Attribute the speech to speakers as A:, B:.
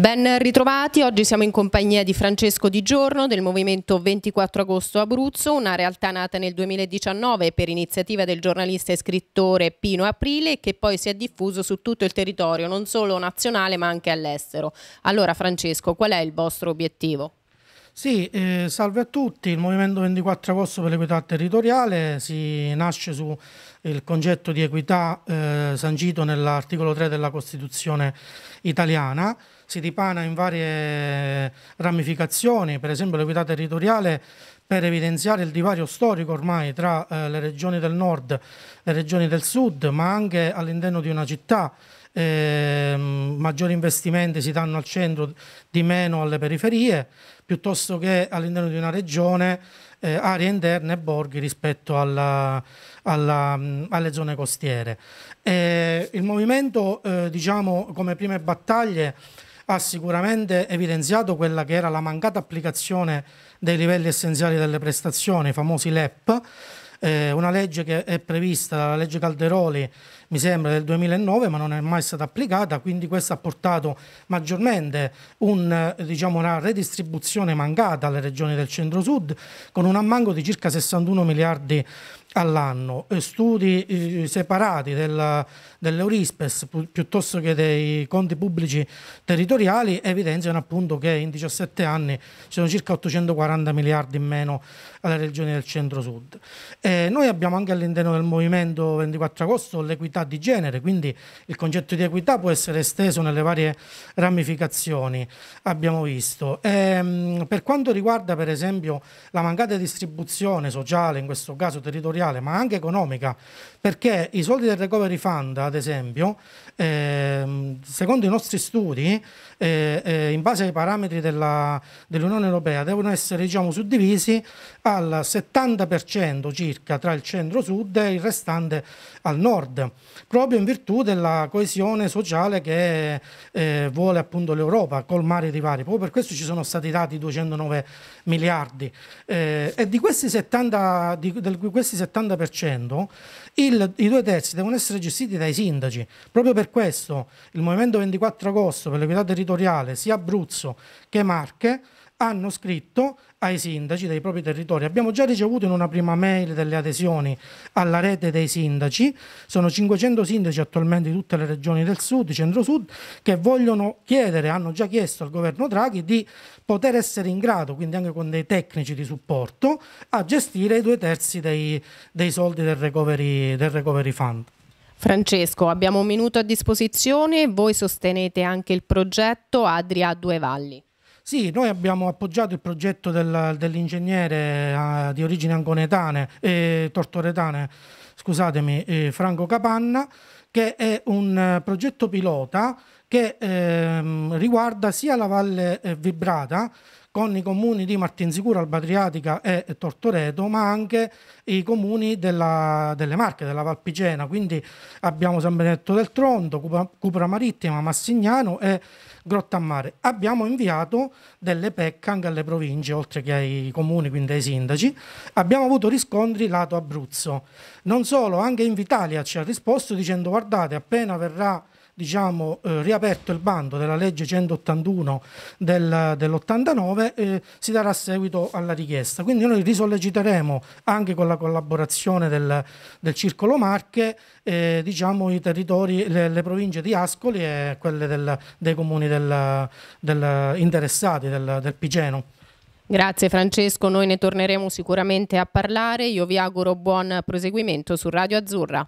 A: Ben ritrovati, oggi siamo in compagnia di Francesco Di Giorno del Movimento 24 Agosto Abruzzo, una realtà nata nel 2019 per iniziativa del giornalista e scrittore Pino Aprile che poi si è diffuso su tutto il territorio, non solo nazionale ma anche all'estero. Allora Francesco, qual è il vostro obiettivo?
B: Sì, eh, salve a tutti. Il Movimento 24 Agosto per l'Equità Territoriale si nasce sul concetto di equità eh, sancito nell'articolo 3 della Costituzione italiana. Si dipana in varie ramificazioni, per esempio l'equità territoriale per evidenziare il divario storico ormai tra eh, le regioni del nord e le regioni del sud, ma anche all'interno di una città. Eh, maggiori investimenti si danno al centro, di meno alle periferie, piuttosto che all'interno di una regione eh, aree interne e borghi rispetto alla, alla, alle zone costiere. Eh, il movimento, eh, diciamo, come prime battaglie ha sicuramente evidenziato quella che era la mancata applicazione dei livelli essenziali delle prestazioni, i famosi LEP, eh, una legge che è prevista dalla legge Calderoli, mi sembra, del 2009, ma non è mai stata applicata, quindi questo ha portato maggiormente un, diciamo, una redistribuzione mancata alle regioni del centro-sud, con un ammanco di circa 61 miliardi di all'anno, eh, studi eh, separati della, dell'Eurispes piuttosto che dei conti pubblici territoriali evidenziano appunto che in 17 anni ci sono circa 840 miliardi in meno alle regioni del centro-sud. Eh, noi abbiamo anche all'interno del movimento 24 agosto l'equità di genere, quindi il concetto di equità può essere esteso nelle varie ramificazioni, abbiamo visto. Eh, per quanto riguarda per esempio la mancata distribuzione sociale, in questo caso territoriale, sociale ma anche economica, perché i soldi del recovery fund, ad esempio, eh, secondo i nostri studi, eh, eh, in base ai parametri dell'Unione Europea, devono essere diciamo, suddivisi al 70% circa tra il centro-sud e il restante al nord, proprio in virtù della coesione sociale che eh, vuole appunto l'Europa, colmare i divari. Proprio per questo ci sono stati dati 209 miliardi. Eh, e di questi 70, di, di questi 70 all'80%, il, i due terzi devono essere gestiti dai sindaci. Proprio per questo il Movimento 24 Agosto per l'equità territoriale, sia Abruzzo che Marche, hanno scritto ai sindaci dei propri territori. Abbiamo già ricevuto in una prima mail delle adesioni alla rete dei sindaci, sono 500 sindaci attualmente di tutte le regioni del sud, centro-sud, che vogliono chiedere, hanno già chiesto al governo Draghi di poter essere in grado, quindi anche con dei tecnici di supporto, a gestire i due terzi dei, dei soldi del recovery, del recovery fund.
A: Francesco, abbiamo un minuto a disposizione, voi sostenete anche il progetto Adria Due Valli.
B: Sì, noi abbiamo appoggiato il progetto del, dell'ingegnere uh, di origine angonetane, eh, tortoretane, scusatemi, eh, Franco Capanna, che è un uh, progetto pilota che ehm, riguarda sia la Valle eh, Vibrata con i comuni di Martinsicura, Albatriatica e Tortoreto, ma anche i comuni della, delle Marche, della Valpigena. Quindi abbiamo San Benedetto del Tronto, Cupra, Cupra Marittima, Massignano e Grotta Mare. Abbiamo inviato delle PEC anche alle province, oltre che ai comuni, quindi ai sindaci. Abbiamo avuto riscontri lato Abruzzo. Non solo, anche Invitalia ci ha risposto dicendo guardate, appena verrà diciamo, eh, riaperto il bando della legge 181 del, dell'89 eh, si darà seguito alla richiesta. Quindi noi risolleciteremo anche con la collaborazione del, del Circolo Marche eh, diciamo, i territori, le, le, province di Ascoli e quelle del, dei comuni interessati del Piceno.
A: Grazie Francesco, noi ne torneremo sicuramente a parlare. Io vi auguro buon proseguimento su Radio Azzurra.